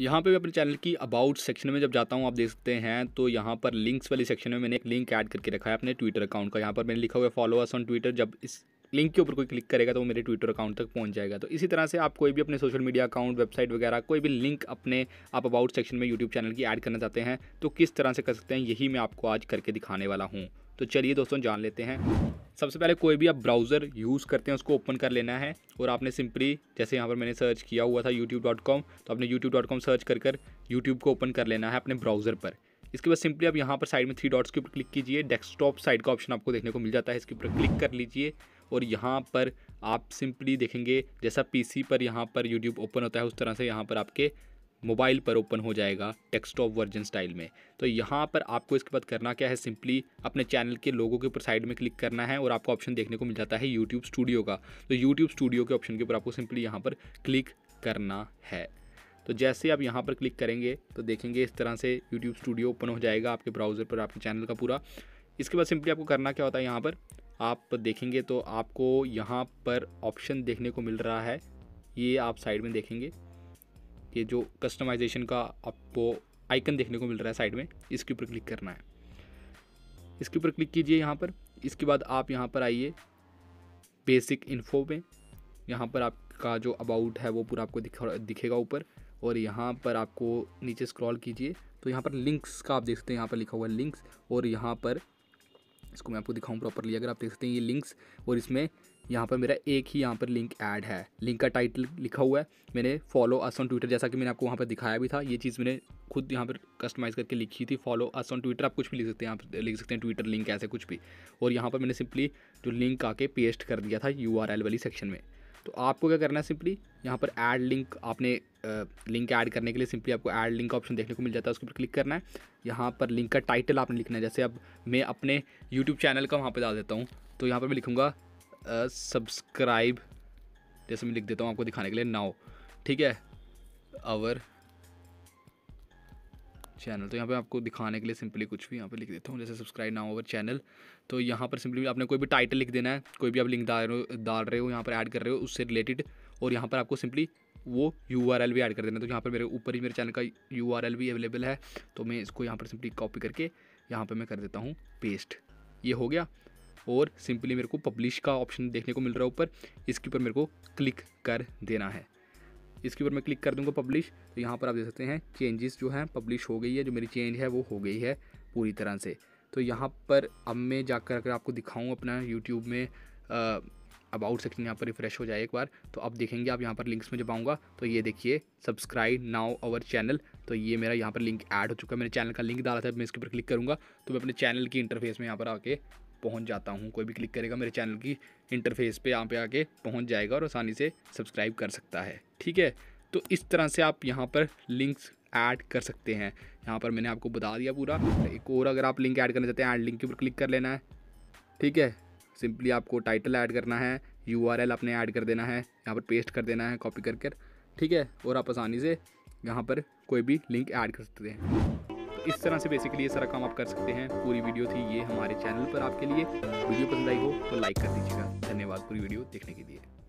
यहाँ पे मैं अपने चैनल की अबाउट सेक्शन में जब जाता हूँ आप देख सकते हैं तो यहाँ पर लिंक्स वाली सेक्शन में मैंने एक लिंक ऐड करके रखा है अपने ट्विटर अकाउंट का यहाँ पर मैंने लिखा हुआ है फॉलोअर्स ऑन ट्विटर जब इस लिंक के ऊपर कोई क्लिक करेगा तो वो मेरे ट्विटर अकाउंट तक पहुंच जाएगा तो इसी तरह से आप कोई भी अपने सोशल मीडिया अकाउंट वेबसाइट वगैरह कोई भी लिंक अपने आप अबाउट सेक्शन में यूट्यूब चैनल की ऐड करना चाहते हैं तो किस तरह से कर सकते हैं यही मैं आपको आज करके दिखाने वाला हूँ तो चलिए दोस्तों जान लेते हैं सबसे पहले कोई भी आप ब्राउज़र यूज़ करते हैं उसको ओपन कर लेना है और आपने सिंपली जैसे यहाँ पर मैंने सर्च किया हुआ था youtube.com तो आपने youtube.com सर्च कर कर यूट्यूब को ओपन कर लेना है अपने ब्राउज़र पर इसके बाद सिंपली आप यहाँ पर साइड में थ्री डॉट्स के ऊपर क्लिक कीजिए डेस्कटॉप साइड का ऑप्शन आपको देखने को मिल जाता है इसके ऊपर क्लिक कर लीजिए और यहाँ पर आप सिंपली देखेंगे जैसा सी पर यहाँ पर यूट्यूब ओपन होता है उस तरह से यहाँ पर आपके मोबाइल पर ओपन हो जाएगा डेस्कटॉप वर्जन स्टाइल में तो यहाँ पर आपको इसके बाद करना क्या है सिंपली अपने चैनल के लोगों के ऊपर साइड में क्लिक करना है और आपको ऑप्शन देखने को मिल जाता है यूट्यूब स्टूडियो का तो यूट्यूब स्टूडियो के ऑप्शन के ऊपर आपको सिंपली यहाँ पर क्लिक करना है तो जैसे आप यहाँ पर क्लिक करेंगे तो देखेंगे इस तरह से यूट्यूब स्टूडियो ओपन हो जाएगा आपके ब्राउज़र पर आपके चैनल का पूरा इसके बाद सिंपली आपको करना क्या होता है यहाँ पर आप देखेंगे तो आपको यहाँ पर ऑप्शन देखने को मिल रहा है ये आप साइड में देखेंगे ये जो कस्टमाइजेशन का आपको आइकन देखने को मिल रहा है साइड में इसके ऊपर क्लिक करना है इसके ऊपर क्लिक कीजिए यहाँ पर इसके बाद आप यहाँ पर आइए बेसिक इन्फो में यहाँ पर आपका जो अबाउट है वो पूरा आपको दिखा दिखेगा ऊपर और यहाँ पर आपको नीचे स्क्रॉल कीजिए तो यहाँ पर लिंक्स का आप देख सकते हैं यहाँ पर लिखा हुआ है लिंक्स और यहाँ पर इसको मैं आपको दिखाऊँ प्रॉपरली अगर आप देख सकते हैं ये लिंक्स और इसमें यहाँ पर मेरा एक ही यहाँ पर लिंक ऐड है लिंक का टाइटल लिखा हुआ है मैंने फॉलो अस ऑन ट्विटर जैसा कि मैंने आपको वहाँ पर दिखाया भी था ये चीज़ मैंने खुद यहाँ पर कस्टमाइज़ करके लिखी थी फॉलो अस ऑन ट्विटर आप कुछ भी लिख सकते हैं आप लिख सकते हैं ट्विटर लिंक ऐसे कुछ भी और यहाँ पर मैंने सिंपली जो लिंक आके पेस्ट कर दिया था यू वाली सेक्शन में तो आपको क्या करना है सिंपली यहाँ पर ऐड लिंक आपने लिंक ऐड करने के लिए सिंपली आपको ऐड लिंक ऑप्शन देखने को मिल जाता है उसके ऊपर क्लिक करना है यहाँ पर लिंक का टाइटल आपने लिखना है जैसे अब मैं अपने यूट्यूब चैनल का वहाँ पर डाल देता हूँ तो यहाँ पर मैं लिखूँगा सब्सक्राइब जैसे मैं लिख देता हूँ आपको दिखाने के लिए नाव ठीक है आवर चैनल तो यहाँ पे आपको दिखाने के लिए सिंपली कुछ भी यहाँ पे लिख देता हूँ जैसे सब्सक्राइब नाउ अवर चैनल तो यहाँ पर सिंपली आपने कोई भी टाइटल लिख देना है कोई भी आप लिंक डाल रहे हो डाल रहे हो यहाँ पर ऐड कर रहे हो उससे रिलेटेड और यहाँ पर आपको सिंपली वो यू आर एल भी ऐड कर देना है तो यहाँ पर मेरे ऊपर ही मेरे चैनल का यू आर एल भी अवेलेबल है तो मैं इसको यहाँ पर सिंपली कॉपी करके यहाँ पर मैं कर देता हूँ पेस्ट ये हो गया और सिंपली मेरे को पब्लिश का ऑप्शन देखने को मिल रहा है ऊपर इसके ऊपर मेरे को क्लिक कर देना है इसके ऊपर मैं क्लिक कर दूंगा पब्लिश तो यहाँ पर आप देख सकते हैं चेंजेस जो हैं पब्लिश हो गई है जो मेरी चेंज है वो हो गई है पूरी तरह से तो यहाँ पर अब मैं जाकर अगर आपको दिखाऊँ अपना यूट्यूब में अबाउट सेक्शन यहाँ पर रिफ़्रेश हो जाए एक बार तो आप देखेंगे आप यहाँ पर लिंक्स में जब आऊँगा तो ये देखिए सब्सक्राइब नाउ आवर चैनल तो ये मेरा यहाँ पर लिंक ऐड हो चुका है मेरे चैनल का लिंक डाला था मैं इसके ऊपर क्लिक करूँगा तो मैं अपने चैनल की इंटरफेस में यहाँ पर आके पहुंच जाता हूं कोई भी क्लिक करेगा मेरे चैनल की इंटरफेस पे यहाँ पे आके पहुंच जाएगा और आसानी से सब्सक्राइब कर सकता है ठीक है तो इस तरह से आप यहाँ पर लिंक्स ऐड कर सकते हैं यहाँ पर मैंने आपको बता दिया पूरा एक और अगर आप लिंक ऐड करना चाहते हैं ऐड लिंक के ऊपर क्लिक कर लेना है ठीक है सिंपली आपको टाइटल ऐड करना है यू आपने ऐड कर देना है यहाँ पर पेस्ट कर देना है कॉपी कर कर ठीक है और आप आसानी से यहाँ पर कोई भी लिंक ऐड कर सकते हैं इस तरह से बेसिकली ये सारा काम आप कर सकते हैं पूरी वीडियो थी ये हमारे चैनल पर आपके लिए वीडियो पसंद आई हो तो लाइक कर दीजिएगा धन्यवाद पूरी वीडियो देखने के लिए